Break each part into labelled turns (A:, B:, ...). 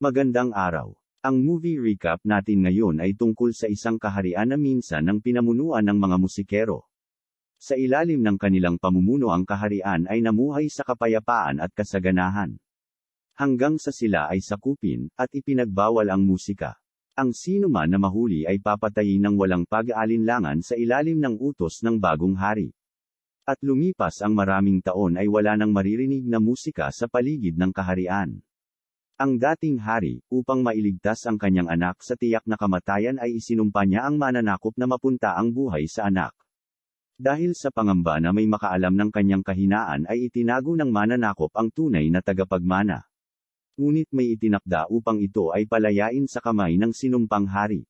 A: Magandang araw. Ang movie recap natin ngayon ay tungkol sa isang kaharian na minsan ng pinamunuan ng mga musikero. Sa ilalim ng kanilang pamumuno ang kaharian ay namuhay sa kapayapaan at kasaganahan. Hanggang sa sila ay sakupin, at ipinagbawal ang musika. Ang sino man na mahuli ay papatayin ng walang pag-aalinlangan sa ilalim ng utos ng bagong hari. At lumipas ang maraming taon ay wala nang maririnig na musika sa paligid ng kaharian. Ang dating hari, upang mailigtas ang kanyang anak sa tiyak na kamatayan ay isinumpa niya ang mananakop na mapunta ang buhay sa anak. Dahil sa pangamba na may makaalam ng kanyang kahinaan ay itinago ng mananakop ang tunay na tagapagmana. Ngunit may itinakda upang ito ay palayain sa kamay ng sinumpang hari.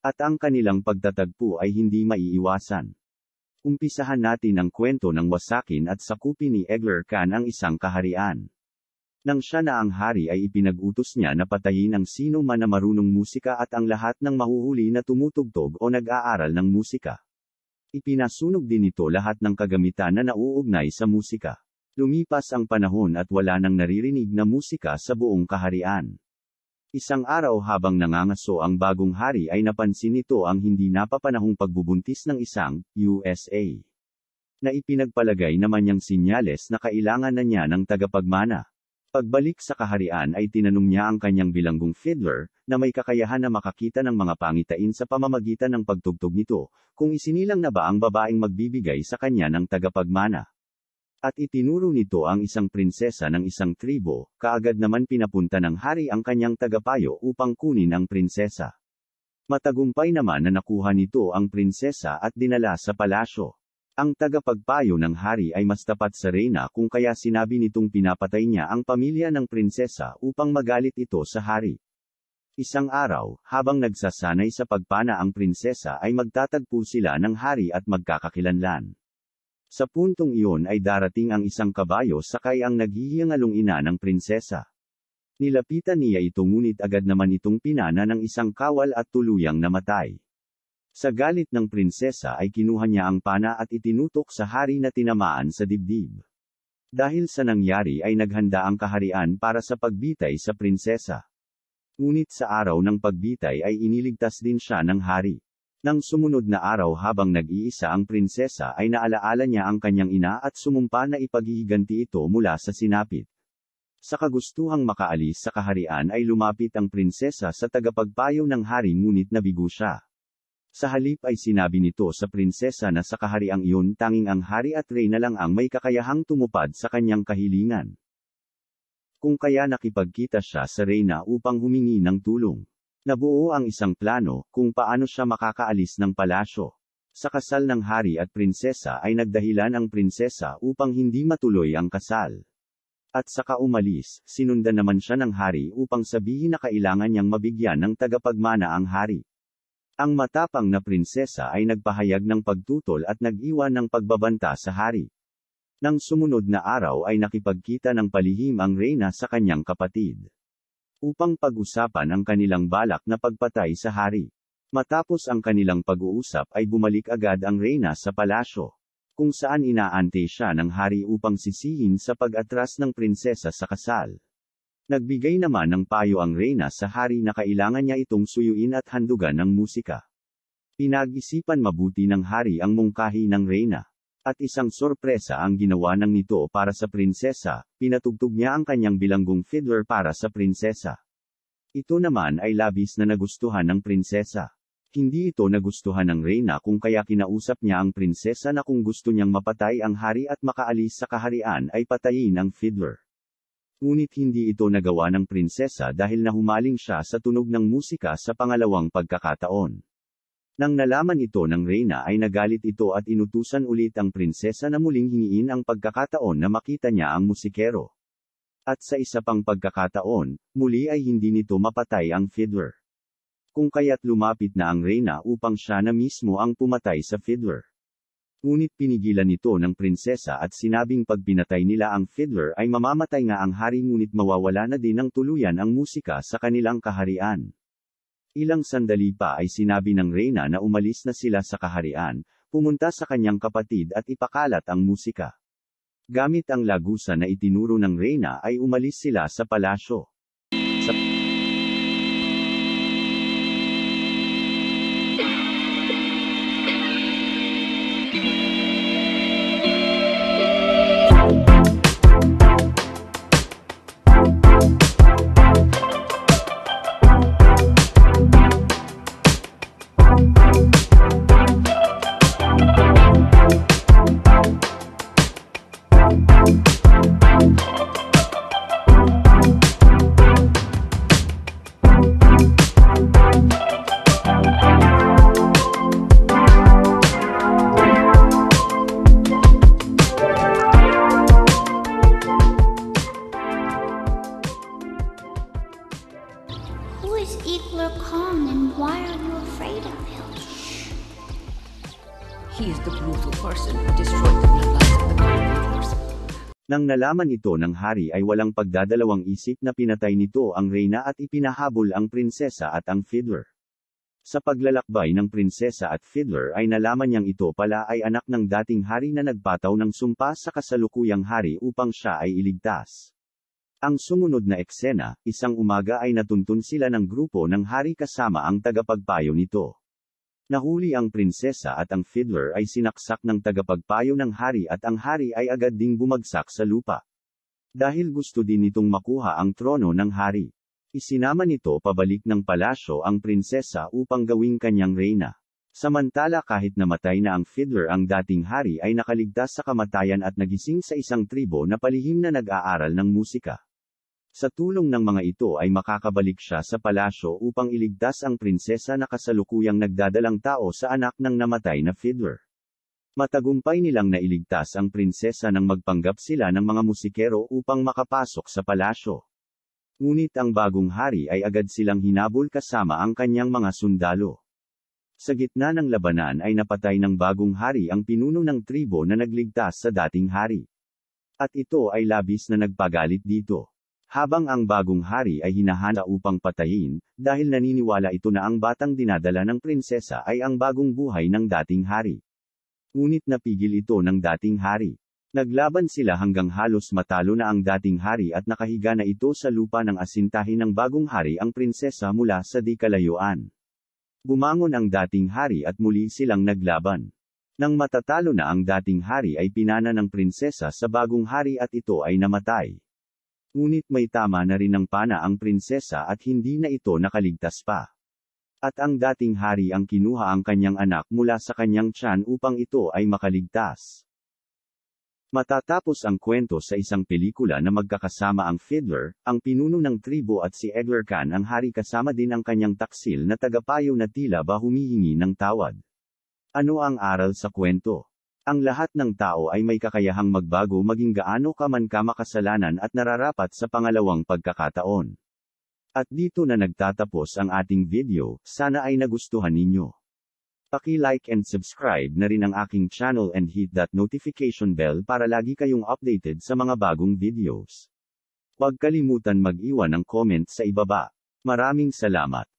A: At ang kanilang pagtatagpo ay hindi maiiwasan. Umpisahan natin ang kwento ng wasakin at sakupin ni Egler Khan ang isang kaharian. Nang siya na ang hari ay ipinagutos niya na patayin ang sino man na marunong musika at ang lahat ng mahuhuli na tumutugtog o nag-aaral ng musika. Ipinasunog din ito lahat ng kagamitan na nauugnay sa musika. Lumipas ang panahon at wala nang naririnig na musika sa buong kaharian. Isang araw habang nangangaso ang bagong hari ay napansin nito ang hindi napapanahong pagbubuntis ng isang USA na ipinagpalagay naman niyang sinyales na kailangan na niya ng tagapagmana. Pagbalik sa kaharian ay tinanong niya ang kanyang bilanggong fiddler, na may kakayahan na makakita ng mga pangitain sa pamamagitan ng pagtugtog nito, kung isinilang na ba ang babaeng magbibigay sa kanya ng tagapagmana. At itinuro nito ang isang prinsesa ng isang tribo, kaagad naman pinapunta ng hari ang kanyang tagapayo upang kunin ang prinsesa. Matagumpay naman na nakuha nito ang prinsesa at dinala sa palasyo. Ang tagapagpayo ng hari ay mas tapat sa reyna kung kaya sinabi nitong pinapatay niya ang pamilya ng prinsesa upang magalit ito sa hari. Isang araw, habang nagsasanay sa pagpana ang prinsesa ay magtatagpo sila ng hari at magkakakilanlan. Sa puntong iyon ay darating ang isang kabayo sakay ang naghihiyangalong ina ng prinsesa. Nilapitan niya ito ngunit agad naman itong pinana ng isang kawal at tuluyang namatay. Sa galit ng prinsesa ay kinuha niya ang pana at itinutok sa hari na tinamaan sa dibdib. Dahil sa nangyari ay naghanda ang kaharian para sa pagbitay sa prinsesa. Ngunit sa araw ng pagbitay ay iniligtas din siya ng hari. Nang sumunod na araw habang nag-iisa ang prinsesa ay naalaala niya ang kanyang ina at sumumpa na ipaghihiganti ito mula sa sinapit. Sa kagustuhang makaalis sa kaharian ay lumapit ang prinsesa sa tagapagpayo ng hari ngunit nabigo siya. Sa halip ay sinabi nito sa prinsesa na sa kahariang iyon tanging ang hari at reyna lang ang may kakayahang tumupad sa kanyang kahilingan. Kung kaya nakipagkita siya sa reyna upang humingi ng tulong. Nabuo ang isang plano kung paano siya makakaalis ng palasyo. Sa kasal ng hari at prinsesa ay nagdahilan ang prinsesa upang hindi matuloy ang kasal. At saka umalis, sinundan naman siya ng hari upang sabihin na kailangan niyang mabigyan ng tagapagmana ang hari. Ang matapang na prinsesa ay nagpahayag ng pagtutol at nag-iwan ng pagbabanta sa hari. Nang sumunod na araw ay nakipagkita ng palihim ang reyna sa kanyang kapatid. Upang pag-usapan ang kanilang balak na pagpatay sa hari. Matapos ang kanilang pag-uusap ay bumalik agad ang reyna sa palasyo. Kung saan inaante siya ng hari upang sisihin sa pag-atras ng prinsesa sa kasal. Nagbigay naman ng payo ang Reyna sa hari na kailangan niya itong suyuin at handugan ng musika. Pinag-isipan mabuti ng hari ang mungkahi ng Reyna. At isang sorpresa ang ginawa ng nito para sa prinsesa, pinatugtog niya ang kanyang bilanggong fiddler para sa prinsesa. Ito naman ay labis na nagustuhan ng prinsesa. Hindi ito nagustuhan ng Reyna kung kaya kinausap niya ang prinsesa na kung gusto niyang mapatay ang hari at makaalis sa kaharian ay patayin ang fiddler ngunit hindi ito nagawa ng prinsesa dahil nahumaling siya sa tunog ng musika sa pangalawang pagkakataon. Nang nalaman ito ng Reyna ay nagalit ito at inutusan ulit ang prinsesa na muling hingiin ang pagkakataon na makita niya ang musikero. At sa isa pang pagkakataon, muli ay hindi nito mapatay ang fiddler. Kung kaya't lumapit na ang Reyna upang siya na mismo ang pumatay sa fiddler. Ngunit pinigilan ito ng prinsesa at sinabing pag binatay nila ang fiddler ay mamamatay nga ang hari ngunit mawawala na din ang tuluyan ang musika sa kanilang kaharian. Ilang sandali pa ay sinabi ng reyna na umalis na sila sa kaharian, pumunta sa kanyang kapatid at ipakalat ang musika. Gamit ang lagusa na itinuro ng reyna ay umalis sila sa palasyo. brutal person who destroyed the bloodlines of the common rulers. Nang nalaman ito ng hari ay walang pagdadalawang isip na pinatay nito ang reyna at ipinahabol ang prinsesa at ang fiddler. Sa paglalakbay ng prinsesa at fiddler ay nalaman niyang ito pala ay anak ng dating hari na nagpataw ng sumpa sa kasalukuyang hari upang siya ay iligtas. Ang sumunod na eksena, isang umaga ay natuntun sila ng grupo ng hari kasama ang tagapagpayo nito. Nahuli ang prinsesa at ang fiddler ay sinaksak ng tagapagpayo ng hari at ang hari ay agad ding bumagsak sa lupa. Dahil gusto din nitong makuha ang trono ng hari. Isinama nito pabalik ng palasyo ang prinsesa upang gawing kanyang reyna. Samantala kahit namatay na ang fiddler ang dating hari ay nakaligtas sa kamatayan at nagising sa isang tribo na palihim na nag-aaral ng musika. Sa tulong ng mga ito ay makakabalik siya sa palasyo upang iligtas ang prinsesa na kasalukuyang nagdadalang tao sa anak ng namatay na fiddler. Matagumpay nilang nailigtas ang prinsesa nang magpanggap sila ng mga musikero upang makapasok sa palasyo. Ngunit ang bagong hari ay agad silang hinabol kasama ang kanyang mga sundalo. Sa gitna ng labanan ay napatay ng bagong hari ang pinuno ng tribo na nagligtas sa dating hari. At ito ay labis na nagpagalit dito habang ang bagong hari ay hinahana upang patayin, dahil naniniwala ito na ang batang dinadala ng prinsesa ay ang bagong buhay ng dating hari. Ngunit napigil ito ng dating hari. Naglaban sila hanggang halos matalo na ang dating hari at nakahiga na ito sa lupa ng asintahin ng bagong hari ang prinsesa mula sa di kalayuan. Bumangon ang dating hari at muli silang naglaban. Nang matatalo na ang dating hari ay pinana ng prinsesa sa bagong hari at ito ay namatay. Ngunit may tama na rin ng pana ang prinsesa at hindi na ito nakaligtas pa. At ang dating hari ang kinuha ang kanyang anak mula sa kanyang tiyan upang ito ay makaligtas. Matatapos ang kwento sa isang pelikula na magkakasama ang Fiddler, ang pinuno ng tribo at si Edgar Khan ang hari kasama din ang kanyang taksil na tagapayo na tila ba humihingi ng tawad. Ano ang aral sa kwento? Ang lahat ng tao ay may kakayahang magbago maging gaano ka man kamakasalanan at nararapat sa pangalawang pagkakataon. At dito na nagtatapos ang ating video, sana ay nagustuhan ninyo. Paki-like and subscribe na rin ang aking channel and hit that notification bell para lagi kayong updated sa mga bagong videos. Huwag kalimutan mag-iwan ng comment sa ibaba. Maraming salamat.